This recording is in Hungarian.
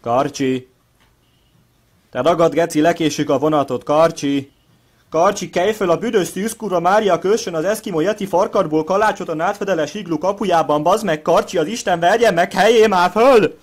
Karcsi! Te ragad, geci, lekésük a vonatot, Karcsi! Karcsi, kelj föl a büdös szűzkurva Mária kössön az eszkimó jeti farkadból kalácsot a nádfedeles iglu kapujában, bazd meg, Karcsi, az Isten verjen meg, helyé már föl!